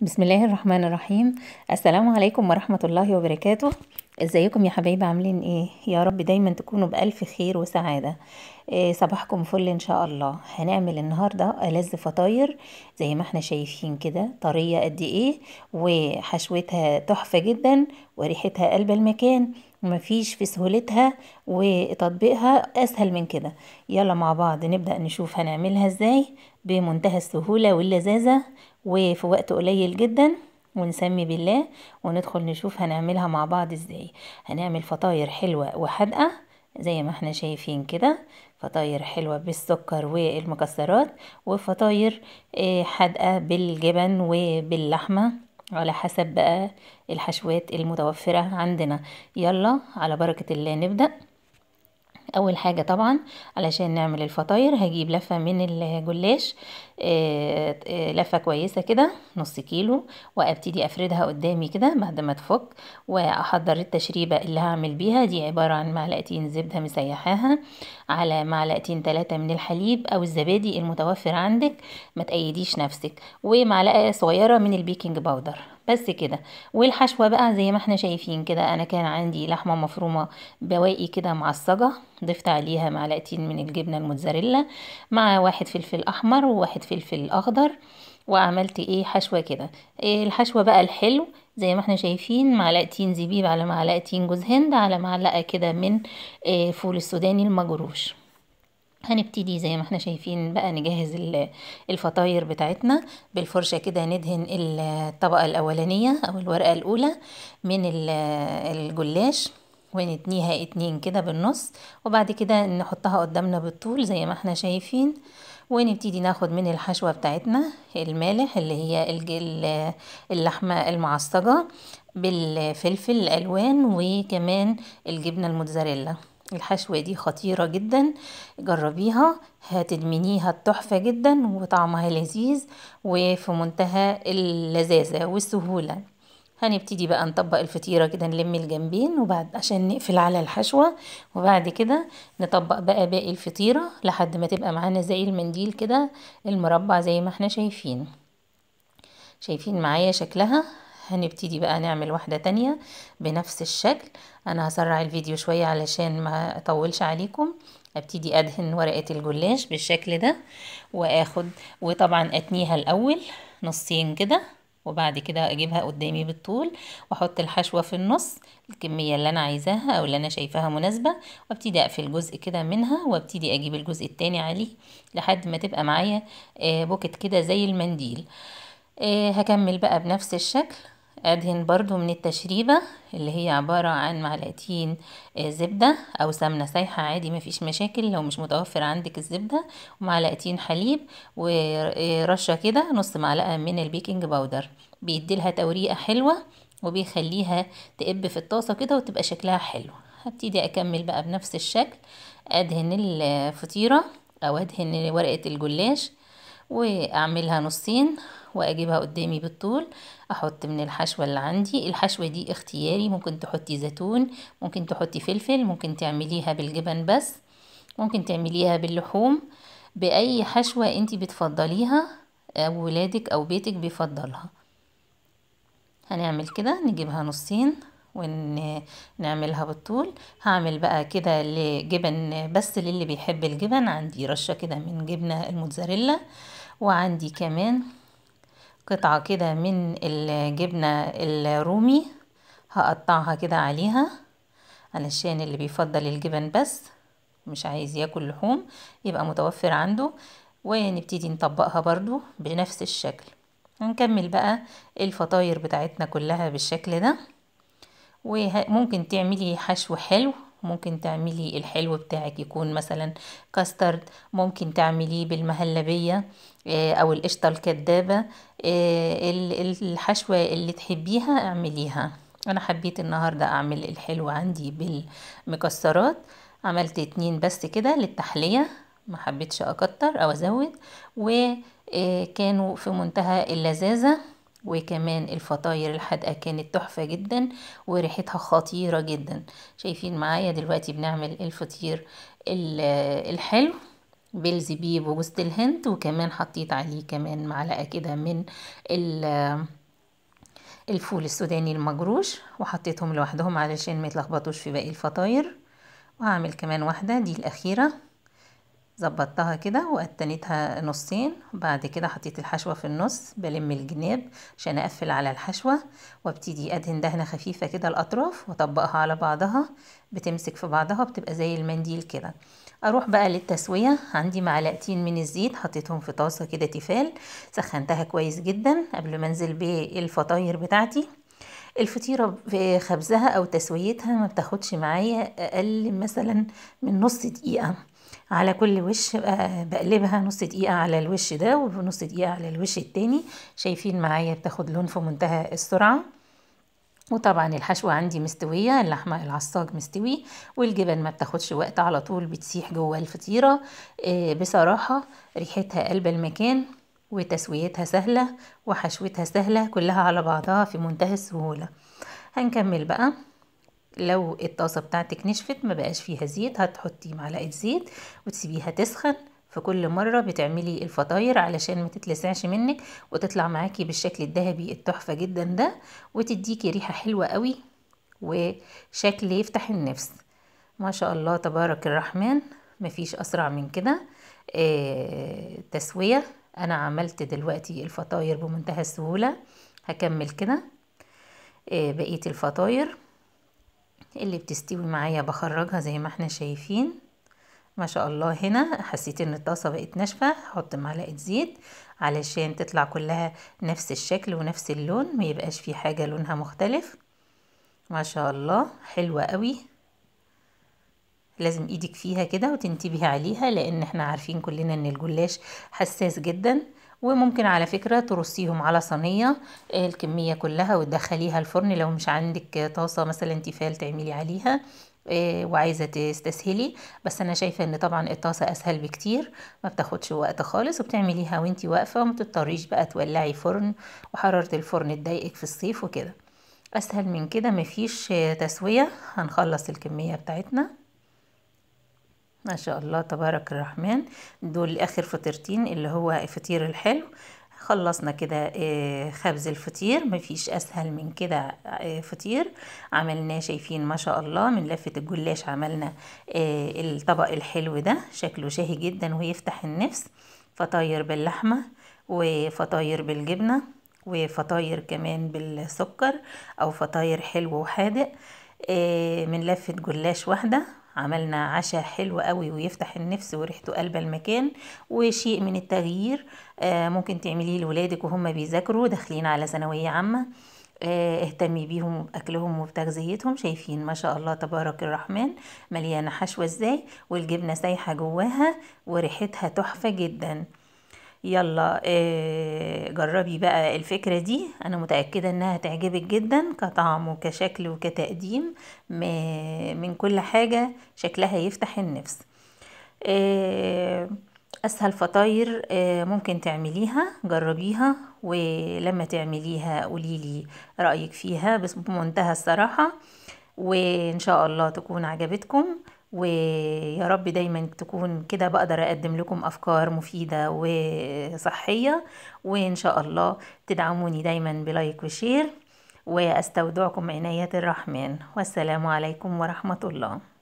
بسم الله الرحمن الرحيم السلام عليكم ورحمة الله وبركاته ازيكم يا حبايبي عاملين ايه يا رب دايما تكونوا بألف خير وسعادة إيه صباحكم فل ان شاء الله هنعمل النهاردة ألذ فطاير زي ما احنا شايفين كده طرية قد ايه وحشوتها تحفة جدا وريحتها قلب المكان ومفيش في سهولتها وتطبيقها اسهل من كده يلا مع بعض نبدأ نشوف هنعملها ازاي بمنتهى السهولة واللذاذة وفي وقت قليل جدا ونسمي بالله وندخل نشوف هنعملها مع بعض ازاي هنعمل فطاير حلوة وحدقة زي ما احنا شايفين كده فطاير حلوة بالسكر والمكسرات وفطاير آه، حادقة بالجبن وباللحمة على حسب بقى الحشوات المتوفرة عندنا يلا على بركة الله نبدأ اول حاجه طبعا علشان نعمل الفطاير هجيب لفه من الجلاش آه، آه، لفه كويسه كده نص كيلو وابتدي افردها قدامي كده بعد ما تفك واحضر التشريبه اللي هعمل بيها دي عباره عن معلقتين زبده مسيحاها على معلقتين ثلاثه من الحليب او الزبادي المتوفر عندك ما تقيديش نفسك ومعلقه صغيره من البيكنج باودر بس كده والحشوة بقى زي ما احنا شايفين كده انا كان عندي لحمة مفرومة بواقي كده معصجة ضفت عليها معلقتين من الجبنة الموتزاريلا مع واحد فلفل احمر وواحد فلفل اخضر وعملت ايه حشوة كده إيه الحشوة بقى الحلو زي ما احنا شايفين معلقتين زبيب على معلقتين جوز هند على معلقة كده من إيه فول السوداني المجروش هنبتدي زي ما احنا شايفين بقى نجهز الفطاير بتاعتنا بالفرشة كده ندهن الطبقة الأولانية أو الورقة الأولى من الجلاش ونتنيها اتنين كده بالنص وبعد كده نحطها قدامنا بالطول زي ما احنا شايفين ونبتدي ناخد من الحشوة بتاعتنا المالح اللي هي اللحمة المعصجة بالفلفل الألوان وكمان الجبنة الموتزاريلا الحشوة دي خطيرة جدا جربيها هتدمنيها التحفة جدا وطعمها لذيذ وفي منتهى اللذاذة والسهولة هنبتدي بقى نطبق الفطيرة كده نلم الجنبين وبعد عشان نقفل على الحشوة وبعد كده نطبق بقى باقي الفطيرة لحد ما تبقى معانا زي المنديل كده المربع زي ما احنا شايفين شايفين معايا شكلها هنبتدي بقى نعمل واحدة تانية بنفس الشكل انا هسرع الفيديو شوية علشان ما اطولش عليكم ابتدي ادهن ورقة الجلاش بالشكل ده واخد وطبعا اتنيها الاول نصين كده وبعد كده اجيبها قدامي بالطول واحط الحشوة في النص الكمية اللي انا عايزاها او اللي انا شايفاها مناسبة وابتدي اقفل جزء كده منها وابتدي اجيب الجزء التاني عليه لحد ما تبقى معايا آه، بوكت كده زي المنديل آه، هكمل بقى بنفس الشكل أدهن برضو من التشريبة اللي هي عبارة عن معلقتين آه، زبدة أو سمنة سايحة عادي مفيش مشاكل لو مش متوفر عندك الزبدة ومعلقتين حليب ورشة كده نص معلقة من البيكنج باودر بيديلها توريقة حلوة وبيخليها تقب في الطاسة كده وتبقى شكلها حلو هبتدي أكمل بقى بنفس الشكل أدهن الفطيرة أو أدهن ورقة الجلاش واعملها نصين واجيبها قدامي بالطول احط من الحشوة اللي عندي الحشوة دي اختياري ممكن تحطي زيتون ممكن تحطي فلفل ممكن تعمليها بالجبن بس ممكن تعمليها باللحوم باي حشوة انتي بتفضليها او آه، ولادك او بيتك بيفضلها هنعمل كده نجيبها نصين ونعملها بالطول هعمل بقى كده لجبن بس للي بيحب الجبن عندي رشة كده من جبنة الموتزاريلا وعندي كمان قطعة كده من الجبنة الرومي هقطعها كده عليها علشان اللي بيفضل الجبن بس مش عايز ياكل لحوم يبقى متوفر عنده ونبتدي نطبقها برضو بنفس الشكل هنكمل بقى الفطاير بتاعتنا كلها بالشكل ده وممكن تعملي حشو حلو ممكن تعملي الحلو بتاعك يكون مثلا كاسترد ممكن تعمليه بالمهلبية آه، او القشطة الكدابة آه، الحشوة اللي تحبيها اعمليها انا حبيت النهاردة اعمل الحلو عندي بالمكسرات عملت اتنين بس كده للتحلية ما حبيتش اكتر او ازود وكانوا آه، في منتهى اللذاذة وكمان الفطاير الحادقة كانت تحفة جدا وريحتها خطيرة جدا شايفين معايا دلوقتي بنعمل الفطير الحلو بالزبيب وجوز الهند وكمان حطيت عليه كمان معلقة كده من الفول السوداني المجروش وحطيتهم لوحدهم علشان ما يتلخبطوش في باقي الفطاير وهعمل كمان واحدة دي الأخيرة ظبطتها كده وقتنيتها نصين بعد كده حطيت الحشوة في النص بلم الجناب عشان اقفل على الحشوة وابتدي ادهن دهنة خفيفة كده الاطراف واطبقها على بعضها بتمسك في بعضها بتبقى زي المنديل كده اروح بقى للتسوية عندي معلقتين من الزيت حطيتهم في طاسة كده تفال سخنتها كويس جدا قبل ما انزل بالفطاير بتاعتي الفطيرة في خبزها أو تسويتها ما بتاخدش معايا أقل مثلا من نص دقيقة على كل وش آه، بقلبها نص دقيقة على الوش ده ونص دقيقة على الوش التاني شايفين معايا بتاخد لون في منتهى السرعة وطبعا الحشوة عندي مستوية اللحمة العصاج مستوي والجبن ما بتاخدش وقت على طول بتسيح جوه الفطيرة آه، بصراحة ريحتها قلب المكان وتسويتها سهلة وحشوتها سهلة كلها على بعضها في منتهى السهولة هنكمل بقى لو الطاسة بتاعتك نشفت ما بقاش فيها زيت هتحطي معلقة زيت وتسيبيها تسخن في كل مرة بتعملي الفطاير علشان ما تتلسعش منك وتطلع معاكي بالشكل الذهبي التحفة جدا ده وتديكي ريحة حلوة قوي وشكل يفتح النفس ما شاء الله تبارك الرحمن مفيش أسرع من كده آه تسوية أنا عملت دلوقتي الفطاير بمنتهى السهولة هكمل كده آه بقية الفطاير اللي بتستوي معايا بخرجها زي ما احنا شايفين ما شاء الله هنا حسيت ان الطاسة بقت ناشفة هحط معلقة زيت علشان تطلع كلها نفس الشكل ونفس اللون ما يبقاش في حاجة لونها مختلف ما شاء الله حلوة قوي لازم ايدك فيها كده وتنتبهي عليها لان احنا عارفين كلنا ان الجلاش حساس جدا وممكن على فكرة ترصيهم على صينية آه، الكمية كلها وتدخليها الفرن لو مش عندك طاسة مثلا تيفال تعملي عليها آه، وعايزة تستسهلي بس أنا شايفة أن طبعا الطاسة أسهل بكتير ما بتاخدش وقت خالص وبتعمليها وانت واقفة وما تضطريش بقى تولعي فرن وحرارة الفرن تضايقك في الصيف وكده أسهل من كده مفيش تسوية هنخلص الكمية بتاعتنا ما شاء الله تبارك الرحمن دول اخر فطيرتين اللي هو فطير الحلو خلصنا كده آه، خبز الفطير مفيش اسهل من كده آه، فطير عملناه شايفين ما شاء الله من لفة الجلاش عملنا آه، الطبق الحلو ده شكله شهي جدا ويفتح النفس فطاير باللحمة وفطاير بالجبنة وفطاير كمان بالسكر او فطاير حلو وحادق من لفة جلاش واحدة عملنا عشاء حلو قوي ويفتح النفس وريحته قلب المكان وشيء من التغيير آه، ممكن تعمليه لولادك وهم بيذاكروا داخلين على ثانويه عامه آه، اهتمي بيهم باكلهم وبتغذيتهم شايفين ما شاء الله تبارك الرحمن مليانه حشوه ازاي والجبنه سايحه جواها وريحتها تحفه جدا يلا آه، جربي بقى الفكرة دي أنا متأكدة أنها تعجبك جدا كطعم وكشكل وكتقديم من كل حاجة شكلها يفتح النفس آه، أسهل فطاير آه، ممكن تعمليها جربيها ولما تعمليها قوليلي رأيك فيها بمنتهى الصراحة وإن شاء الله تكون عجبتكم ويا رب دايما تكون كده بقدر اقدم لكم افكار مفيده وصحيه وان شاء الله تدعموني دايما بلايك وشير واستودعكم عنايه الرحمن والسلام عليكم ورحمه الله